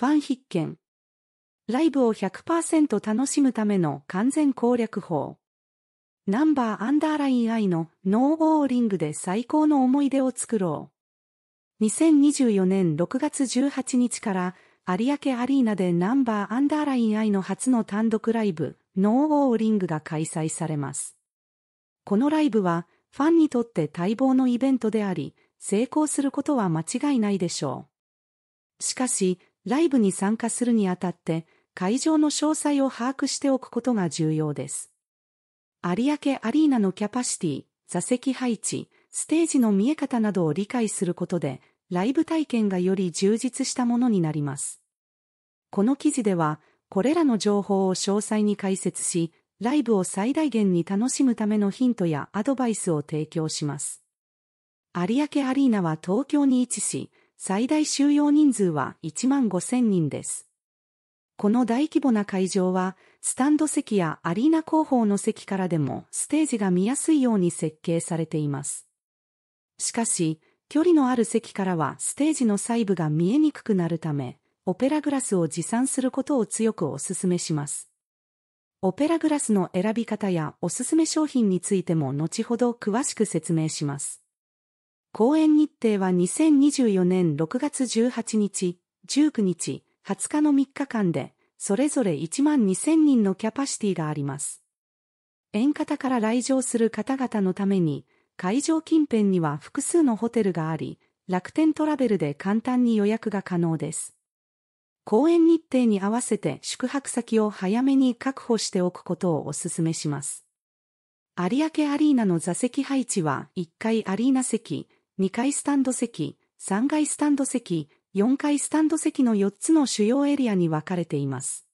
ファン必見。ライブを100%楽しむための完全攻略法。ナンバーアンダーライン I のノーボーリングで最高の思い出を作ろう。2024年6月18日から有明アリーナでナンバーアンダーライン I の初の単独ライブ、ノーボーリングが開催されます。このライブはファンにとって待望のイベントであり、成功することは間違いないでしょう。しかし、ライブに参加するにあたって会場の詳細を把握しておくことが重要です。有明アリーナのキャパシティ、座席配置、ステージの見え方などを理解することで、ライブ体験がより充実したものになります。この記事では、これらの情報を詳細に解説し、ライブを最大限に楽しむためのヒントやアドバイスを提供します。有明アリーナは東京に位置し、最大収容人数は1万5000人です。この大規模な会場は、スタンド席やアリーナ後方の席からでもステージが見やすいように設計されています。しかし、距離のある席からはステージの細部が見えにくくなるため、オペラグラスを持参することを強くお勧めします。オペラグラスの選び方やおすすめ商品についても後ほど詳しく説明します。公演日程は2024年6月18日、19日、20日の3日間で、それぞれ1万2000人のキャパシティがあります。円方から来場する方々のために、会場近辺には複数のホテルがあり、楽天トラベルで簡単に予約が可能です。公演日程に合わせて宿泊先を早めに確保しておくことをお勧めします。有明アリーナの座席配置は1階アリーナ席、2階スタンド席、3階スタンド席、4階スタンド席の4つの主要エリアに分かれています。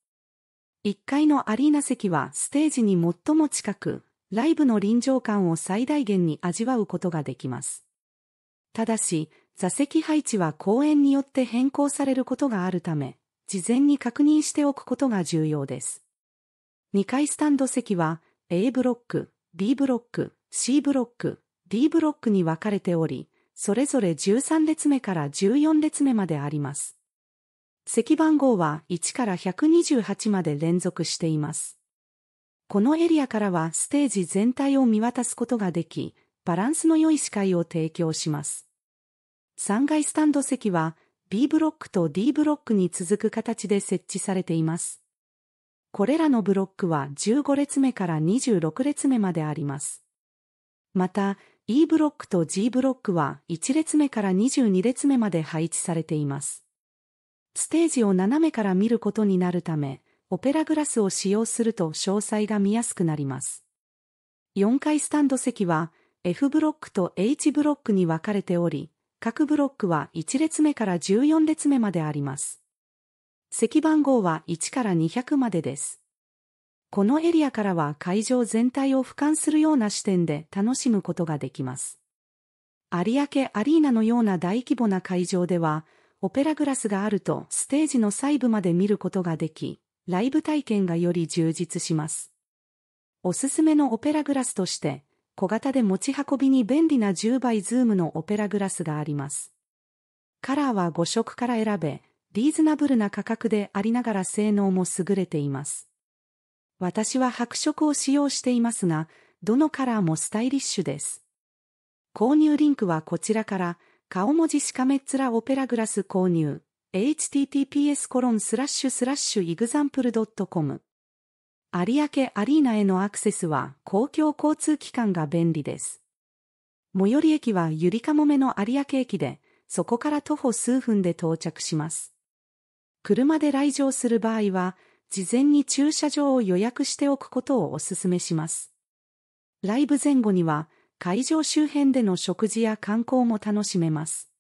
1階のアリーナ席はステージに最も近く、ライブの臨場感を最大限に味わうことができます。ただし、座席配置は公演によって変更されることがあるため、事前に確認しておくことが重要です。2階スタンド席は A ブロック、B ブロック、C ブロック、D ブロックに分かれており、それぞれ13列目から14列目まであります。席番号は1から128まで連続しています。このエリアからはステージ全体を見渡すことができ、バランスの良い視界を提供します。3階スタンド席は B ブロックと D ブロックに続く形で設置されています。これらのブロックは15列目から26列目まであります。また、E ブロックと G ブロックは1列目から22列目まで配置されています。ステージを斜めから見ることになるため、オペラグラスを使用すると詳細が見やすくなります。4階スタンド席は F ブロックと H ブロックに分かれており、各ブロックは1列目から14列目まであります。席番号は1から200までです。このエリアからは会場全体を俯瞰するような視点で楽しむことができます。有明アリーナのような大規模な会場では、オペラグラスがあるとステージの細部まで見ることができ、ライブ体験がより充実します。おすすめのオペラグラスとして、小型で持ち運びに便利な10倍ズームのオペラグラスがあります。カラーは5色から選べ、リーズナブルな価格でありながら性能も優れています。私は白色を使用していますが、どのカラーもスタイリッシュです。購入リンクはこちらから、顔文字しかめっ面オペラグラス購入、https コロンスラッシュスラッシュイグザンプルドットコ有明アリーナへのアクセスは公共交通機関が便利です。最寄り駅はゆりかもめの有明駅で、そこから徒歩数分で到着します。車で来場する場合は、事前に駐車場を予約しておくことをお勧めします。ライブ前後には、会場周辺での食事や観光も楽しめます。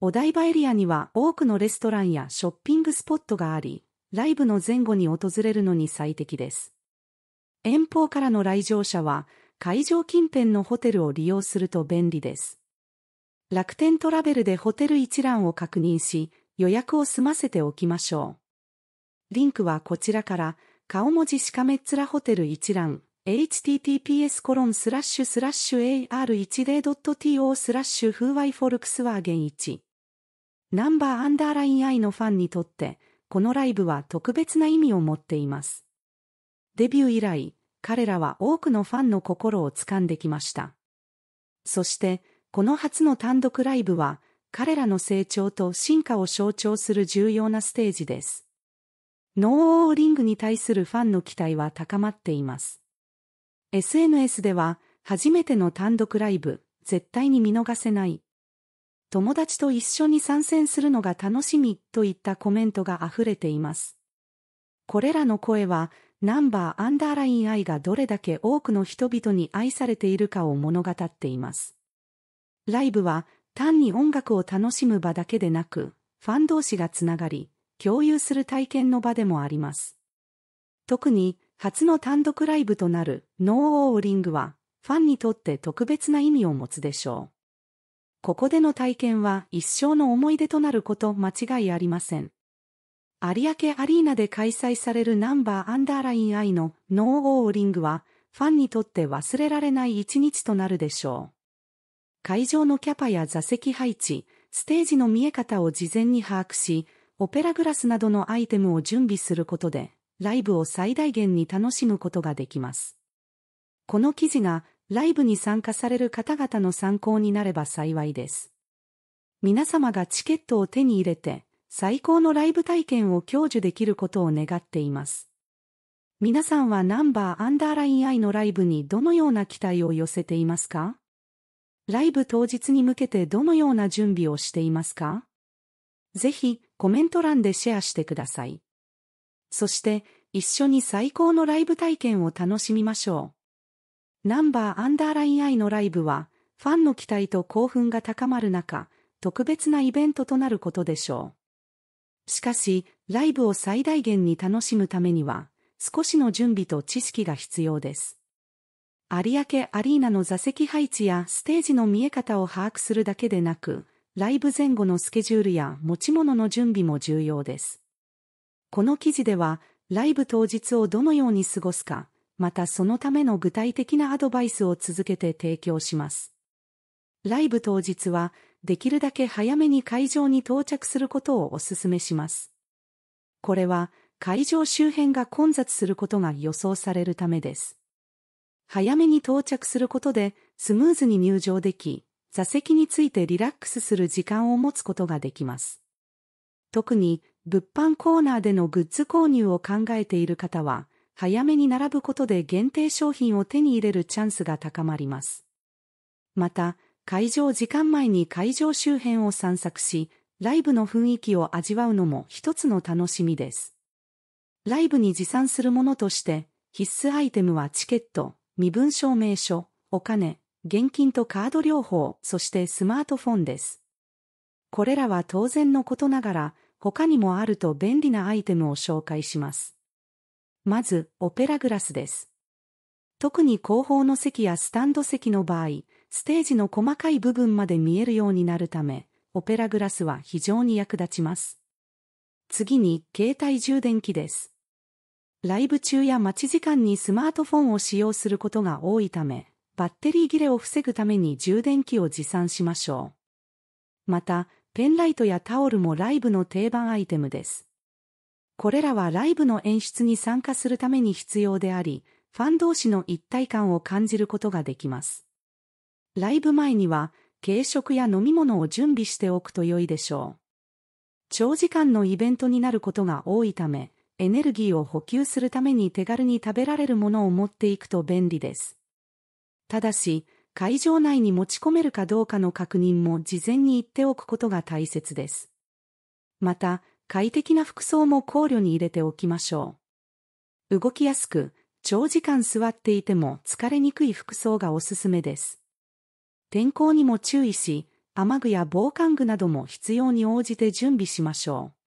お台場エリアには多くのレストランやショッピングスポットがあり、ライブの前後に訪れるのに最適です。遠方からの来場者は、会場近辺のホテルを利用すると便利です。楽天トラベルでホテル一覧を確認し、予約を済ませておきましょう。リンクはこちらから、顔文字しかめっ面ホテル一覧、https コロンスラッシュスラッシュ ar10.to スラッシュ風ワイフォルクスワーゲン1。ナンバーアンダーライン I のファンにとって、このライブは特別な意味を持っています。デビュー以来、彼らは多くのファンの心をつかんできました。そして、この初の単独ライブは、彼らの成長と進化を象徴する重要なステージです。ノーオーリングに対するファンの期待は高まっています。SNS では、初めての単独ライブ、絶対に見逃せない。友達と一緒に参戦するのが楽しみといったコメントが溢れています。これらの声は、ナンバーアンダーライン愛がどれだけ多くの人々に愛されているかを物語っています。ライブは単に音楽を楽しむ場だけでなく、ファン同士がつながり、共有する体験の場でもあります。特に、初の単独ライブとなるノーオーリングは、ファンにとって特別な意味を持つでしょう。ここでの体験は一生の思い出となること間違いありません。有明アリーナで開催されるナンバーアンダーライン I のノーオーリングは、ファンにとって忘れられない一日となるでしょう。会場のキャパや座席配置、ステージの見え方を事前に把握し、オペラグラスなどのアイテムを準備することで、ライブを最大限に楽しむことができます。この記事が、ライブに参加される方々の参考になれば幸いです。皆様がチケットを手に入れて、最高のライブ体験を享受できることを願っています。皆さんはナンバーアンダーライン I のライブにどのような期待を寄せていますかライブ当日に向けてどのような準備をしていますかぜひコメント欄でシェアしてください。そして一緒に最高のライブ体験を楽しみましょう。ナンバーアンダーライン I のライブはファンの期待と興奮が高まる中、特別なイベントとなることでしょう。しかし、ライブを最大限に楽しむためには、少しの準備と知識が必要です。有明アリーナの座席配置やステージの見え方を把握するだけでなく、ライブ前後のスケジュールや持ち物の準備も重要です。この記事では、ライブ当日をどのように過ごすか、またそのための具体的なアドバイスを続けて提供します。ライブ当日は、できるだけ早めに会場に到着することをお勧めします。これは、会場周辺が混雑することが予想されるためです。早めに到着することで、スムーズに入場でき、座席についてリラックスする時間を持つことができます。特に物販コーナーでのグッズ購入を考えている方は、早めに並ぶことで限定商品を手に入れるチャンスが高まります。また、会場時間前に会場周辺を散策し、ライブの雰囲気を味わうのも一つの楽しみです。ライブに持参するものとして、必須アイテムはチケット、身分証明書、お金、現金とカード療法、そしてスマートフォンです。これらは当然のことながら、他にもあると便利なアイテムを紹介します。まず、オペラグラスです。特に後方の席やスタンド席の場合、ステージの細かい部分まで見えるようになるため、オペラグラスは非常に役立ちます。次に、携帯充電器です。ライブ中や待ち時間にスマートフォンを使用することが多いため、バッテリー切れを防ぐために充電器を持参しましょう。また、ペンライトやタオルもライブの定番アイテムです。これらはライブの演出に参加するために必要であり、ファン同士の一体感を感じることができます。ライブ前には、軽食や飲み物を準備しておくと良いでしょう。長時間のイベントになることが多いため、エネルギーを補給するために手軽に食べられるものを持っていくと便利です。ただし、会場内に持ち込めるかどうかの確認も事前に言っておくことが大切です。また、快適な服装も考慮に入れておきましょう。動きやすく、長時間座っていても疲れにくい服装がおすすめです。天候にも注意し、雨具や防寒具なども必要に応じて準備しましょう。